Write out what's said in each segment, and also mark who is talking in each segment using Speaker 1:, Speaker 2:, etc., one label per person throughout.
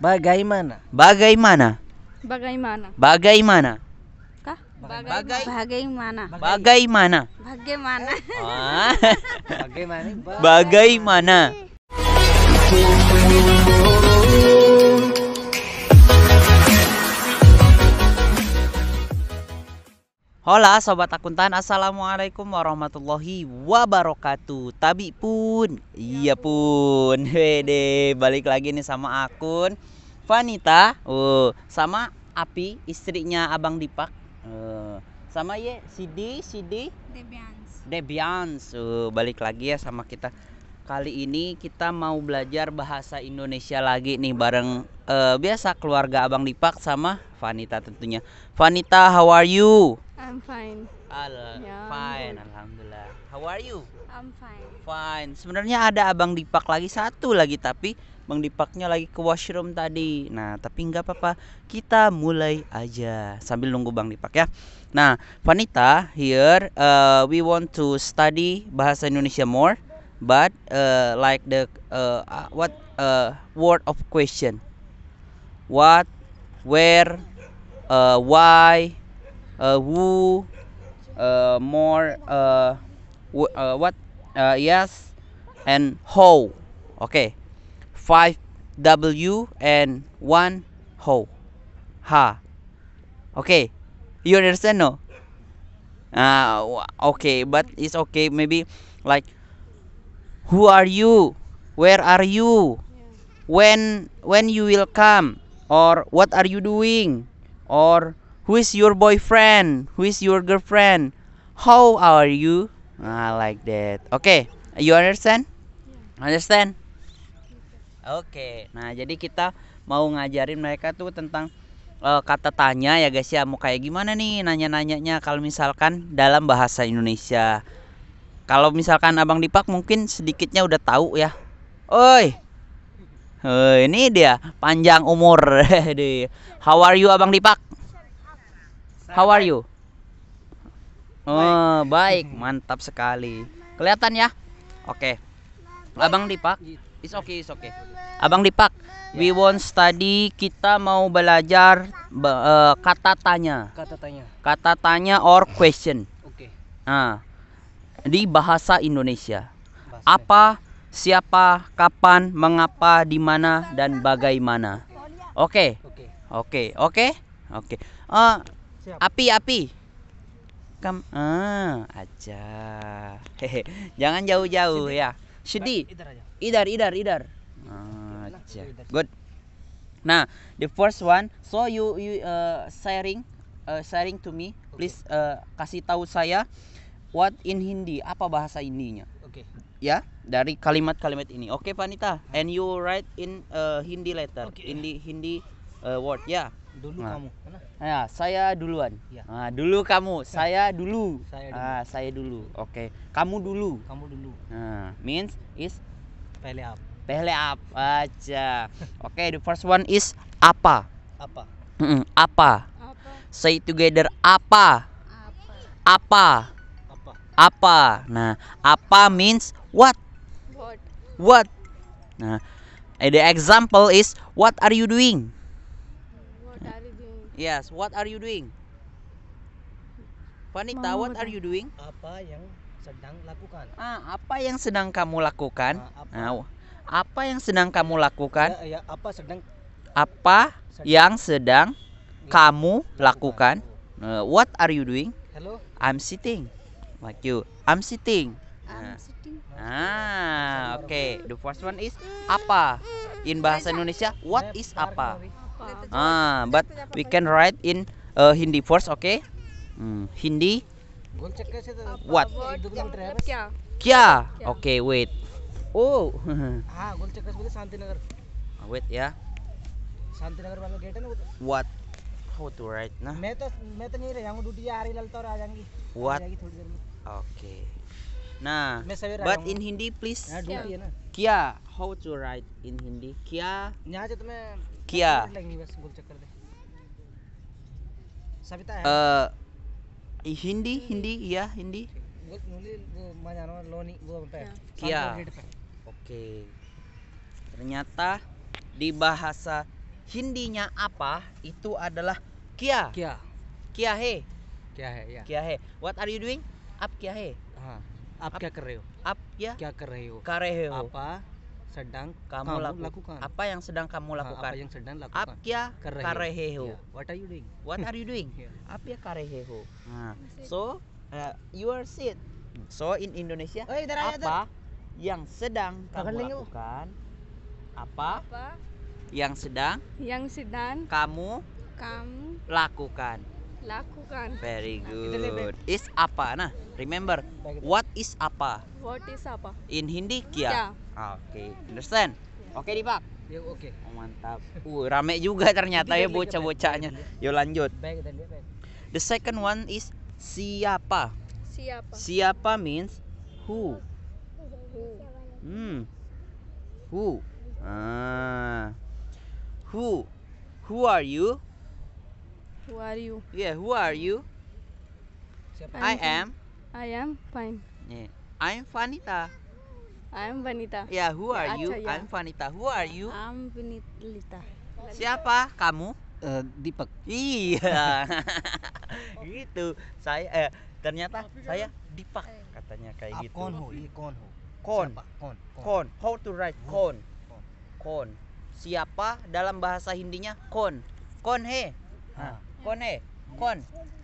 Speaker 1: Bagaimana? Bagaimana? Bagaimana? Bagaimana? Ka? Bagai, bagaimana? Bagaimana? Bagaimana? Bagaimana? Bagaimana? Hola sobat akuntan, assalamualaikum warahmatullahi wabarakatuh. Tabi pun, iya pun. Wede, balik lagi nih sama akun Vanita, uh, sama Api istrinya Abang Dipak, uh, sama ya Sidi, Sidi. Debians. Debians, uh, balik lagi ya sama kita kali ini kita mau belajar bahasa Indonesia lagi nih bareng uh, biasa keluarga Abang Dipak sama Vanita tentunya. Vanita, how are you? I'm fine. Al yeah. fine, alhamdulillah. How are you? I'm fine. Fine. Sebenarnya ada Abang Dipak lagi satu lagi tapi Bang Dipaknya lagi ke washroom tadi. Nah, tapi nggak apa-apa. Kita mulai aja sambil nunggu Bang Dipak ya. Nah, Vanita, here uh, we want to study bahasa Indonesia more. but uh, like the uh, uh, what uh, word of question what where uh, why uh, who more what yes and how okay five w and one how ha okay you understand no uh, okay but it's okay maybe like who are you where are you when when you will come or what are you doing or who is your boyfriend who is your girlfriend how are you I ah, like that okay. you understand understand oke okay. nah jadi kita mau ngajarin mereka tuh tentang uh, kata tanya ya guys ya mau kayak gimana nih nanya-nanyanya kalau misalkan dalam bahasa Indonesia kalau misalkan Abang Dipak mungkin sedikitnya udah tahu ya. Oi. Oh, ini dia panjang umur. How are you Abang Dipak? How are you? Oh, baik, mantap sekali. Kelihatan ya? Oke. Okay. Abang Dipak, it's okay, it's okay. Abang Dipak, we ya. want study kita mau belajar uh, kata tanya. Kata tanya. Kata tanya or question. Oke. Nah, di bahasa Indonesia. Apa, siapa, kapan, mengapa, di mana dan bagaimana. Oke. Okay. Oke, okay. oke. Okay. Oke. Uh, api api. Kam ah, aja. Jangan jauh-jauh ya. Sedi. Nah, idar idar idar. Ah, nah, aja. Good. Nah, the first one, so you you uh, sharing uh, sharing to me, please uh, kasih tahu saya what in Hindi apa bahasa Hindinya? oke okay. ya dari kalimat-kalimat ini oke okay, Panita and you write in uh, Hindi letter okay. Hindi Hindi uh, word ya yeah. dulu nah. kamu Mana? Ya, nah, saya duluan ya. nah, dulu kamu saya dulu saya dulu, ah, saya dulu. oke okay. kamu dulu kamu dulu nah, means is Peleap. up pele up aja oke okay, the first one is apa apa apa, apa. say together apa apa, apa apa. Nah, apa means what? What? What? Nah, the example is what are you doing? Yes, what are you doing? Panita what are you doing? Apa yang sedang lakukan? Ah, apa yang sedang kamu lakukan? Ah, apa? Nah, apa yang sedang kamu lakukan? Ya, ya, apa sedang apa sedang, yang sedang ya, kamu lakukan? lakukan? Uh, what are you doing? Hello. I'm sitting. What you? I'm sitting. I'm nah. sitting. Ah, oke. Okay. The first one is apa? In bahasa Indonesia, what is apa? Ah, but we can write in uh, Hindi first, oke? Okay? Hmm, Hindi. What? Kya. Oke, okay, wait. Oh. Ah, ah, Wait ya. What? How to write nah? What? Okay. Nah, but in Hindi please. Nah, ya, nah. Kia, how to write in Hindi? Kia. Kia. Uh, Hindi, Hindi, iya, ya, Hindi. Kia. Ya. Oke. Ternyata di bahasa Hindinya apa itu adalah Kia. Kia. Kia he. Kia he. Yeah. Kia he. What are you doing? आप क्या है हाँ आप, आप क्या कर रहे हो आप क्या क्या कर रहे हो कर रहे हो apa sedang kamu, lakukan apa yang sedang kamu lakukan apa yang sedang lakukan apa kya kareheho yeah. what are you doing what are you doing yeah. apa kareheho nah so uh, you are sit so in Indonesia oh, bentar, apa yang sedang kamu lakukan apa, apa yang sedang yang sedang kamu kamu lakukan lakukan very nah, good is apa nah remember what is apa what is apa in hindi kia oke okay. understand oke okay, dipak ya oke okay. oh, mantap uh rame juga ternyata ya bocah-bocahnya yuk lanjut the second one is siapa siapa siapa means who who hmm who ah who who are you Who are you? Yeah, who are you? Siapa? I am. I am fine. Yeah. I'm Vanita. I'm Vanita. Yeah, who are you? Acha, ya. I'm Vanita. Who are you? I'm Vanita. Siapa kamu? Uh, eh, Dipak. Iya. gitu. Saya eh ternyata saya Dipak katanya kayak ah, gitu. Konho, iya, konho. Kon. Kon. Kon. How to write kon. Kon. Siapa dalam bahasa Hindinya kon. Konhe. Ha. Nah kone eh? kon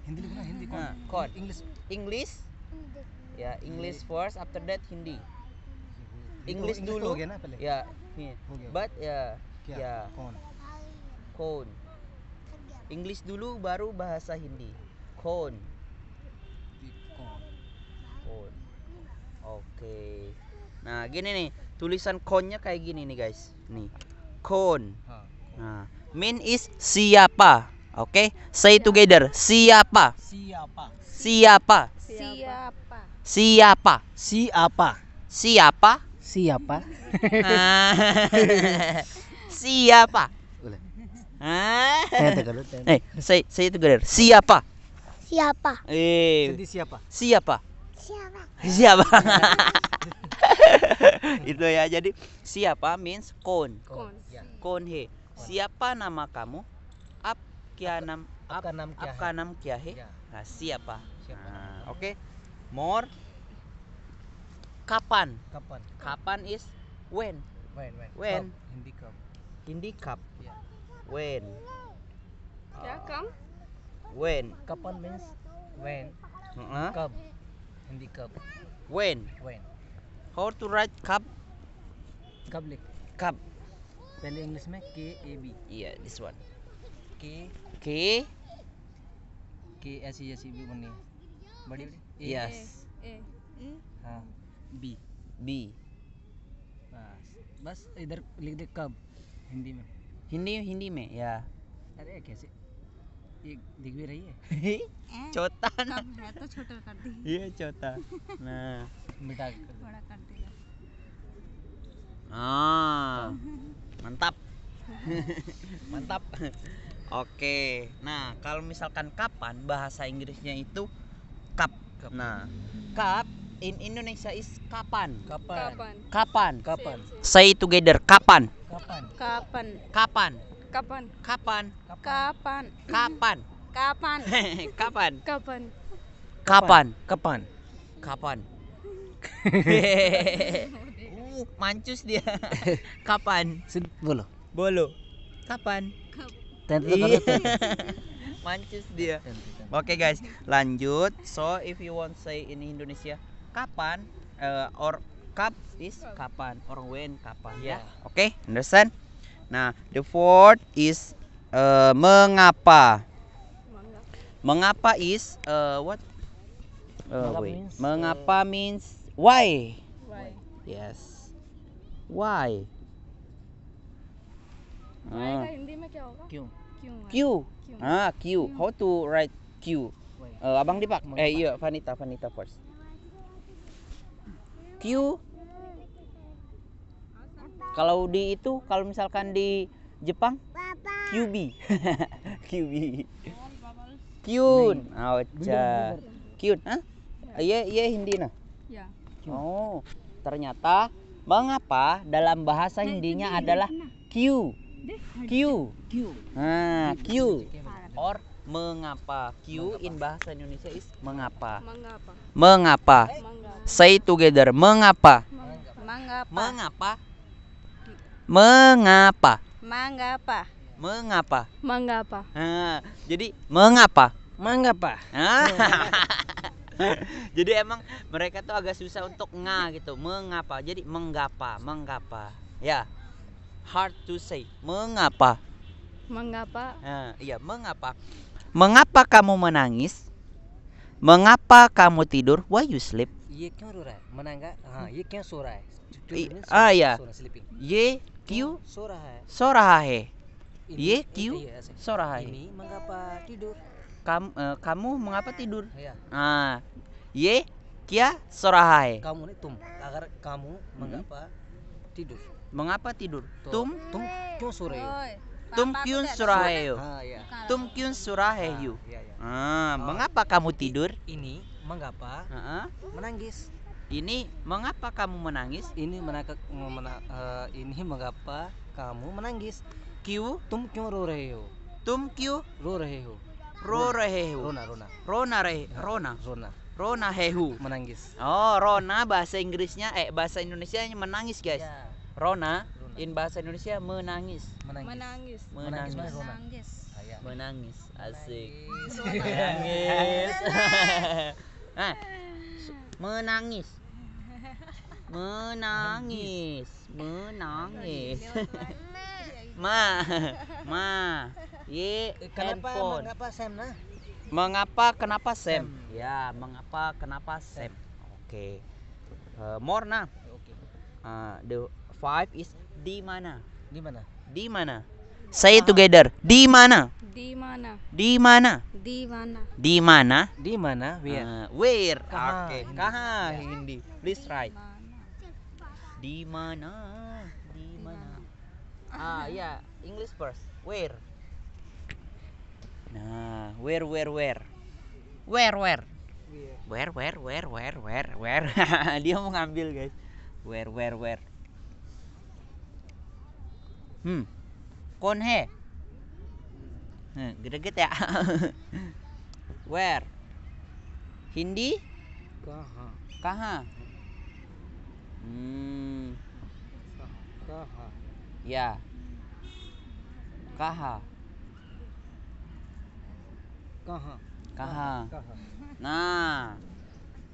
Speaker 1: Hindi lu Hindi kon. Ah, kon. English. English. Ya, English first after that Hindi. English, dulu. Ya. But ya, ya ya kon. Kon. English dulu baru bahasa Hindi. Kon. Kon. Oke. Nah, gini nih. Tulisan konnya kayak gini nih, guys. Nih. Kon. Nah, min is siapa? Oke, okay? say together. Siapa? Siapa? Siapa? Siapa? Siapa? Siapa? Siapa? Siapa? Siapa? Eh, Siapa? Siapa? together. Siapa? Siapa? Eh. Jadi siapa? Siapa? Siapa? Siapa? Itu ya. Jadi siapa means kon. Kon. Kon he. Siapa nama kamu? Apa क्या नाम आपका नाम kiahe? आपका नाम क्या siapa nah, oke okay. more kapan kapan kapan is when when when when hindi cup hindi cup yeah. when ya kam. when kapan means when uh -huh. cup hindi cup when when how to write cup cup like cup पहले English में के b B Yeah, this one. K के के ऐसी ऐसी भी बननी है बड़ी बड़ी यस हाँ बी बी बस बस इधर लिख दे कब हिंदी में हिंदी हिंदी में या अरे कैसे ये दिख भी रही है
Speaker 2: चौथा ना
Speaker 1: है तो छोटा कर दी ये चौथा ना मिटा कर बड़ा कर दिया हाँ मंतप मंतप Oke. Nah, kalau misalkan kapan bahasa Inggrisnya itu cup. cup. Nah, cup in Indonesia is kapan? Kapan? Kapan? Kapan? Say together kapan? Kapan? Kapan? Kapan? Kapan? Kapan? Kapan? Kapan? Kapan? Kapan? Kapan? Kapan? Kapan? Kapan? Uh, mancus dia. Kapan? Bolo. Bolo. Kapan? Iya. Mancis dia. Oke okay, guys, lanjut. So if you want say in Indonesia, kapan uh, or cup is kapan or when kapan yeah. ya. Iya. Oke, okay, understand? Nah, the fourth is uh, mengapa. Mengapa is uh, what? Uh, mengapa wait. Means, mengapa uh, means why? Why? Yes. Why? हाँ हिंदी में क्या होगा क्यों Q हाँ Q how to write Q abang dipak eh iya Vanita Vanita first Q kalau di itu kalau misalkan di Jepang QB QB Kyun Aucha Kyun ah ya. iya iya Hindi nah ya. oh ternyata mengapa dalam bahasa nah, Hindinya adalah Q Q. Q. Nah, Q. Or mengapa. Q in bahasa Indonesia is mengapa. Mengapa. Mengapa. Say together. Mengapa. Mengapa. Mengapa. Mengapa. Mengapa. Mengapa. Mengapa. Nah, jadi mengapa. Mengapa. jadi emang mereka tuh agak susah untuk nga gitu. Mengapa. Jadi menggapa, menggapa. Ya hard to say. Mengapa? Mengapa? Nah, iya, mengapa? Mengapa kamu menangis? Mengapa kamu tidur? Why you sleep? Ye kyun ro raha hai? Mananga? Ha, ye kyun so raha hai? Ah iya. Ye kyu so raha hai? So raha hai. Ye kyu iya, so raha hai? Ini mengapa tidur? Kamu uh, eh, kamu mengapa tidur? Ya. Ah. Ye kya so raha hai? Kamu ini tum. Agar kamu mengapa tidur? Mengapa tidur? Eh, tum tum sore ah, iya. Tum kyun surahayu. Tum kyun surahayu. Ah, iya, iya. ah oh. mengapa kamu tidur? Ini mengapa? Menangis. Ini mengapa kamu menangis? Ini menaka, mena, uh, ini mengapa kamu menangis? Kyu tum kyun rorehu. Tum kyu rorehu.
Speaker 2: Rorehu. Rona rona.
Speaker 1: Rona re rona. Rona. Rona hehu menangis. Oh, Rona bahasa Inggrisnya eh bahasa Indonesianya menangis, guys. Yeah. Rona, Rona. in bahasa Indonesia menangis. Menangis. Menangis. Menangis. Menangis. Ah. Menangis. Menangis. menangis. Asik. Menangis. nah, menangis. Menangis. Menangis. ma, ma. Ye, eh, kenapa kenapa mengapa Sam nah? Mengapa kenapa Sam? Sam. Ya, mengapa kenapa Sam? Oke. Okay. Uh, eh, Morna. Oke. Okay. Ah, uh, Five is di mana? Di mana? Di mana? Say it together. Di mana? Di mana? Di mana? Di mana? Di mana? Di mana? Where? Uh, where? Kaha. Okay. Kaha Hindi. Please try. Di mana? Di mana? Ah, yeah. English first. Where? Nah, where, where, where? Where, where? Where, where, where, where, where, where? Dia mau ngambil guys. Where, where, where? Hmm hmm. he. है greget ya where hindi kaha kaha hmm kaha ya kaha kaha kaha nah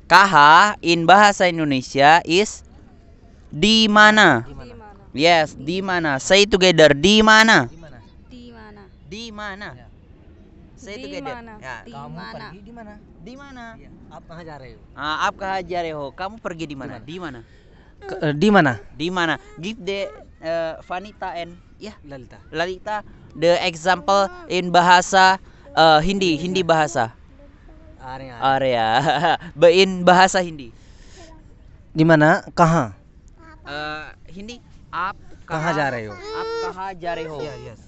Speaker 1: kaha in bahasa Indonesia is di mana di mana Yes, di mana? Say together, di mana? Di mana? Di mana? Ya. Say together. Ya. Di Kamu mana? pergi di mana? Di mana? Ya. Apa Ah, apa hajar Kamu pergi di mana? Di mana? Di mana? Eh, di mana? Give the uh, Vanita and ya yeah. Lalita. Lalita the example in bahasa uh, Hindi, Hindi bahasa. Area. Area. in bahasa Hindi. Di mana? Kaha. Uh, Hindi. आप कहाँ जा रहे हो आप कहाँ जा रहे हो yeah, yes.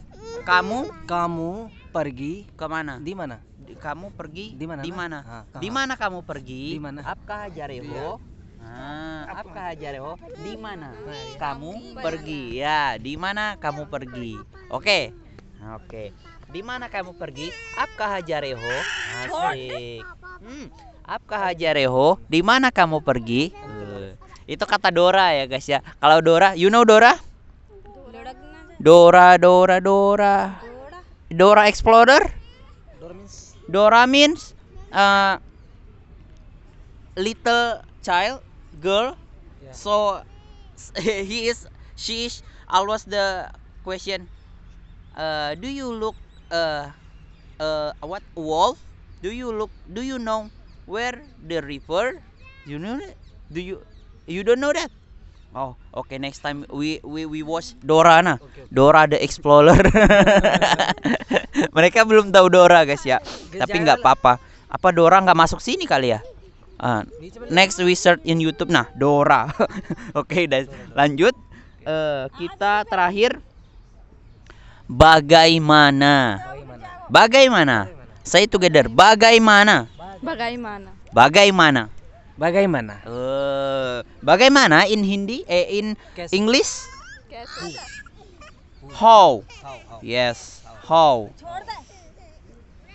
Speaker 1: kamu kamu pergi kemana ah, di mana kamu pergi di mana iya. ah, di mana kamu pergi di mana आप कहाँ जा रहे हो आप कहाँ जा di mana kamu pergi ya di mana kamu pergi oke okay. oke okay. di mana kamu pergi आप कहाँ जा रहे आप कहाँ जा di mana kamu pergi itu kata Dora ya guys ya. Kalau Dora, you know Dora? Dora, Dora, Dora. Dora Explorer. Dora means uh, little child girl. So he is she is always the question. Uh, do you look uh, uh, what wolf? Do you look? Do you know where the river? You know? Do you You don't know that? Oh, okay. Next time we we we watch Dora nah, Dora the Explorer. Mereka belum tahu Dora guys ya, tapi nggak apa-apa. Apa Dora nggak masuk sini kali ya? Ah, next we search in YouTube nah Dora. Oke, okay, lanjut. Uh, kita terakhir bagaimana? Bagaimana? Saya together. Bagaimana? Bagaimana? Bagaimana? Bagaimana? Uh, bagaimana in Hindi? Eh in Kes English? Kes how? how? how? Yes. How?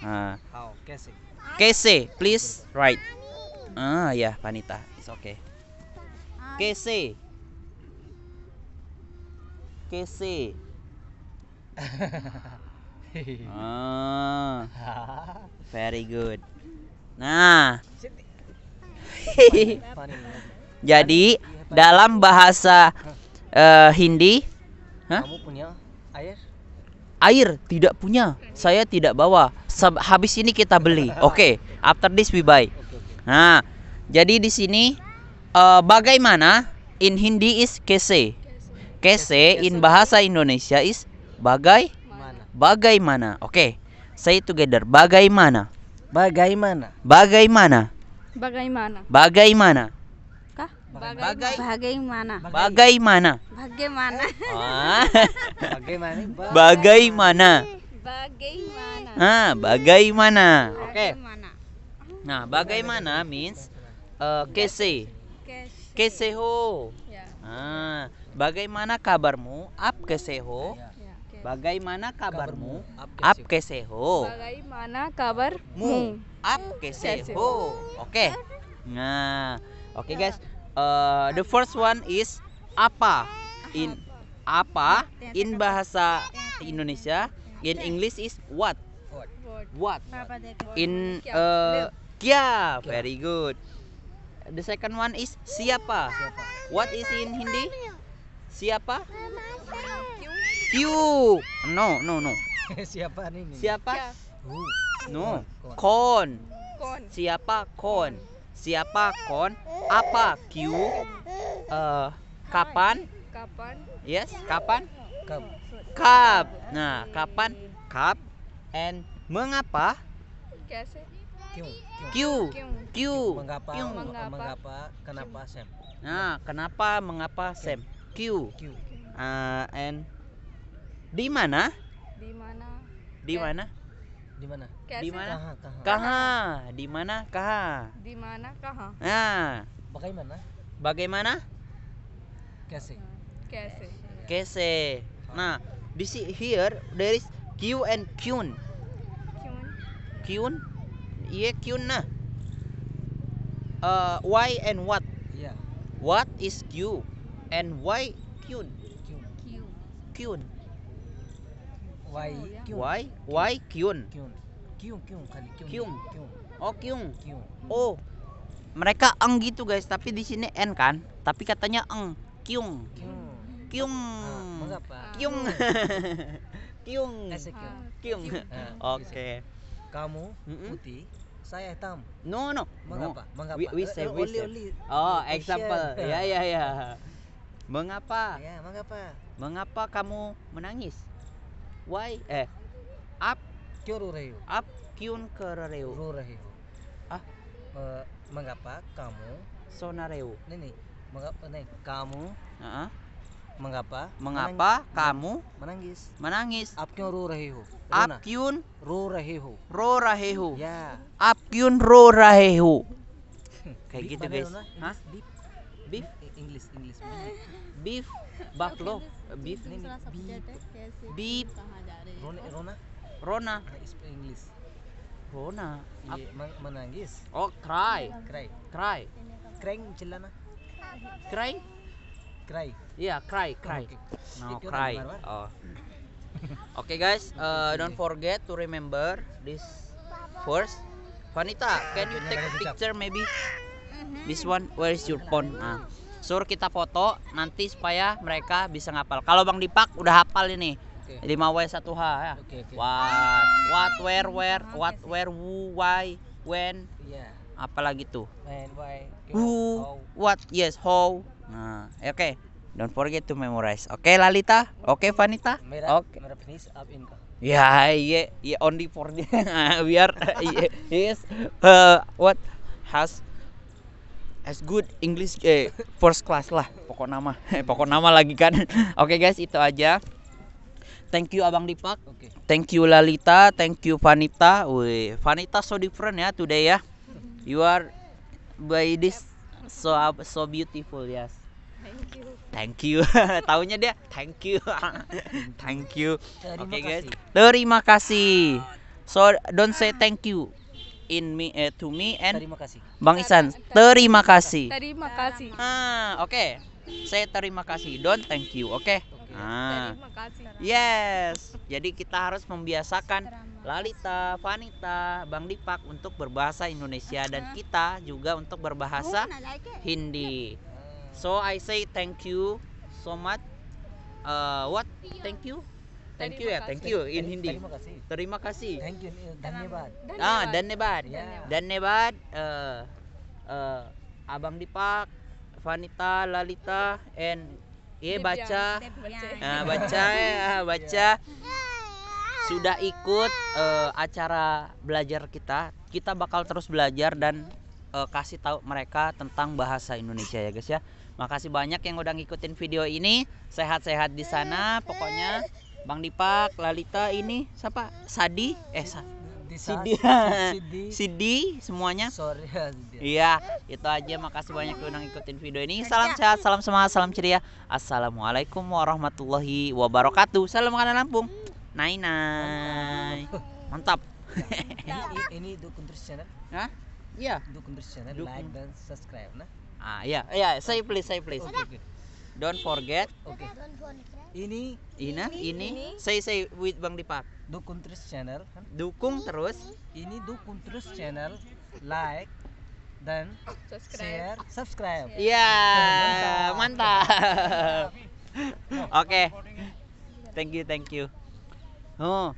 Speaker 1: Ah. How? Kese. Kese, please write. Ah, ya, yeah, Panita. It's okay. Kese. Kese. ah. Very good. Nah. Jadi dalam bahasa uh, Hindi, kamu punya air? Air tidak punya, saya tidak bawa. Sab habis ini kita beli. Oke, okay. after this we buy. Nah, jadi di sini uh, bagaimana in Hindi is kese. Kese in bahasa Indonesia is bagai bagaimana. Oke. Okay. Say together bagaimana. Bagaimana. Bagaimana. Bagaimana? Bagaimana? bagaimana? Bagaimana? Ah. Bagaimana? Bagaimana? Bagaimana? Bagaimana? Ah, bagaimana? Oke. Nah, bagaimana means eh, kese. Kese ho. Ya. Ah, bagaimana kabarmu? Ap kese ho? Ya. Bagaimana kabarmu? Ap keseho. Bagaimana kabarmu? Ap keseho. Oke. Nah, oke guys. Ya. Eh, the first one is apa in apa in bahasa Indonesia in English is what what in uh, kia very good the second one is siapa what is in Hindi siapa You. No, no, no. Siapa ini? Siapa? Who. Ya. Uh, no. Kon. Kon. Siapa kon? Siapa kon? Apa Q? Uh, kapan? Kapan? Yes, kapan? Kap. Kap. Nah, kapan? Kap. and mengapa? Q. Q. Q. Mengapa? Mengapa? mengapa kenapa Sam? Nah, kenapa mengapa Sam? Q. Q. Uh, and di mana? Di mana? Di mana? Di mana? Di mana? Kaha. Di mana? Kaha. Di mana? Kaha. Nah. Bagaimana? Bagaimana? Kese. Kese. Kese. Nah, di here there is Q and Qun. Qun. Qun. Iya Qun nah. Uh, why and what? Yeah. What is Q? And why Qun? Qun. Qun. Qun. Wai Kyung. Wai Wai Kyun. Kyun. Kyung Kyung kali Kyung. Kyung. Kyung. Oh Kyung. Kyung. Oh. Mereka eng gitu guys, tapi di sini n kan, tapi katanya eng Kyung. Ah, Kyung. Kyung. Ah, Kyung. Kyung. Ah, Kyung. Oke. Kamu putih, saya hitam. No no. Mengapa? No. Mengapa? We, we say we say. Oh, example. Ya ya ya. Mengapa? Ya, mengapa? Mengapa kamu menangis? Why eh? आप क्यों रो रहे हो आप क्यों कर रहे हो रो रहे हो ah uh, mengapa kamu sonareo ini nih mengapa nih kamu uh -huh. mengapa mengapa menangis. kamu menangis menangis Ap kyun रो rahe ho? Ap kyun रो rahe ho? रो rahe ho. ya Ap kyun रो rahe ho? kayak gitu guys Hah? beef beef English English beef, beef. baklo beef नहीं beef beef रोना रोना English रोना मनांगिस oh cry cry cry crying चिल्लाना crying cry या cry cry no cry oh okay guys uh, don't forget to remember this first Vanita can you take a picture maybe mm-hmm. this one where is your phone ah suruh kita foto nanti supaya mereka bisa ngapal kalau bang Dipak udah hafal ini okay. 5 W 1 H ya. Okay, okay. What what where where what where who why when yeah. apalagi tuh when why who how. what yes how nah ya, oke okay. don't forget to memorize oke okay, Lalita oke okay, Vanita oke okay. Ya, iya, yeah, yeah, only for biar iya, yes, uh, what has as good English eh first class lah pokok nama eh, pokok nama lagi kan oke okay guys itu aja thank you Abang Dipak okay. thank you Lalita thank you Vanita Wih, Vanita so different ya today ya you are by this so so beautiful yes Thank you. Thank you. dia thank you. thank you. Oke okay, guys. Terima kasih. So don't say thank you in me uh, to me and terima kasih. Bang Isan, terima kasih. Terima kasih. Ah, oke. Okay. Saya terima kasih. Don't thank you, oke? Okay? Ah. Terima kasih. Yes. Jadi kita harus membiasakan Lalita, Vanita, Bang Dipak untuk berbahasa Indonesia dan kita juga untuk berbahasa oh, nah, Hindi. So I say thank you so much. Uh, what? Thank you thank you ya thank you in hindi terima kasih thank you धन्यवाद eh, ah dan धन्यवाद iya. eh, eh, abang Dipak Vanita Lalita and ye baca ah, iya. baca ah, baca sudah ikut acara belajar kita kita bakal terus belajar dan kasih tahu mereka tentang bahasa Indonesia ya guys ya makasih banyak yang udah ngikutin video ini sehat-sehat di sana pokoknya Bang Dipak, Lalita ini siapa? Sadi? Eh Sa Sidi. Sidi. semuanya. Sorry. Ya, iya, itu aja makasih banyak udah ngikutin video ini. Iya. Salam sehat, salam semangat, salam ceria. Assalamualaikum warahmatullahi wabarakatuh. Salam kanan Lampung. Nai nai. Mantap. ini dukung terus channel. Hah? Iya. Dukung terus channel. Like dan subscribe nah. Ah iya, iya, saya please, saya please. Don't forget. Oke. Okay. Ini, Ina, ini, Saya saya with Bang Dipak. Dukung terus channel. Dukung terus. Ini dukung terus channel. Like, dan share, subscribe. Iya, yeah, mantap. Oke. okay. Thank you, thank you. Oh.